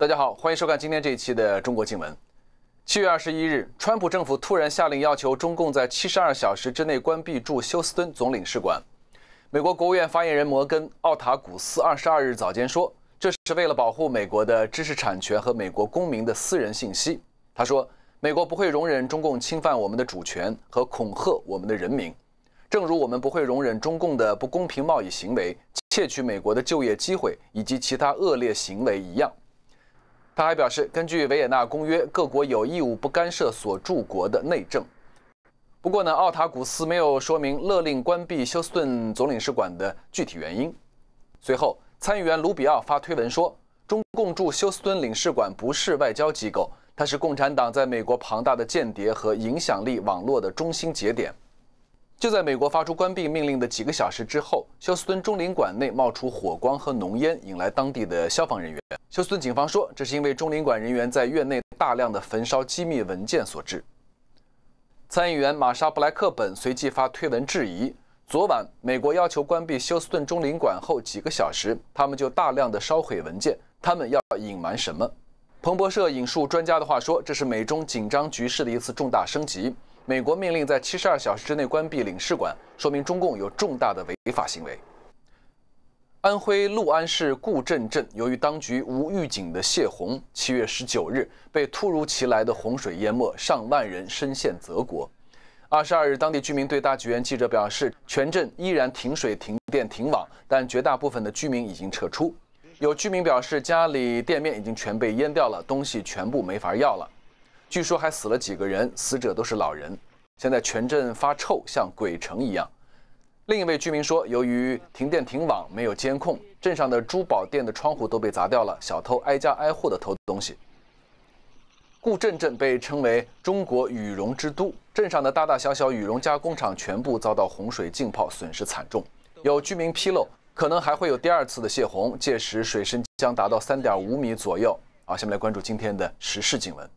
大家好，欢迎收看今天这一期的中国新闻。七月二十一日，川普政府突然下令要求中共在七十二小时之内关闭驻休斯敦总领事馆。美国国务院发言人摩根·奥塔古斯二十二日早间说，这是为了保护美国的知识产权和美国公民的私人信息。他说，美国不会容忍中共侵犯我们的主权和恐吓我们的人民，正如我们不会容忍中共的不公平贸易行为、窃取美国的就业机会以及其他恶劣行为一样。他还表示，根据维也纳公约，各国有义务不干涉所驻国的内政。不过呢，奥塔古斯没有说明勒令关闭休斯顿总领事馆的具体原因。随后，参议员卢比奥发推文说：“中共驻休斯顿领事馆不是外交机构，它是共产党在美国庞大的间谍和影响力网络的中心节点。”就在美国发出关闭命令的几个小时之后，休斯顿中领馆内冒出火光和浓烟，引来当地的消防人员。休斯顿警方说，这是因为中领馆人员在院内大量的焚烧机密文件所致。参议员玛莎布莱克本随即发推文质疑：昨晚美国要求关闭休斯顿中领馆后几个小时，他们就大量的烧毁文件，他们要隐瞒什么？彭博社引述专家的话说，这是美中紧张局势的一次重大升级。美国命令在七十二小时之内关闭领事馆，说明中共有重大的违法行为。安徽六安市固镇镇由于当局无预警的泄洪，七月十九日被突如其来的洪水淹没，上万人深陷泽国。二十二日，当地居民对大剧院记者表示，全镇依然停水、停电、停网，但绝大部分的居民已经撤出。有居民表示，家里店面已经全被淹掉了，东西全部没法要了。据说还死了几个人，死者都是老人。现在全镇发臭，像鬼城一样。另一位居民说，由于停电停网，没有监控，镇上的珠宝店的窗户都被砸掉了，小偷挨家挨户的偷东西。固镇镇被称为中国羽绒之都，镇上的大大小小羽绒加工厂全部遭到洪水浸泡，损失惨重。有居民披露，可能还会有第二次的泄洪，届时水深将达到三点五米左右。好，下面来关注今天的时事新闻。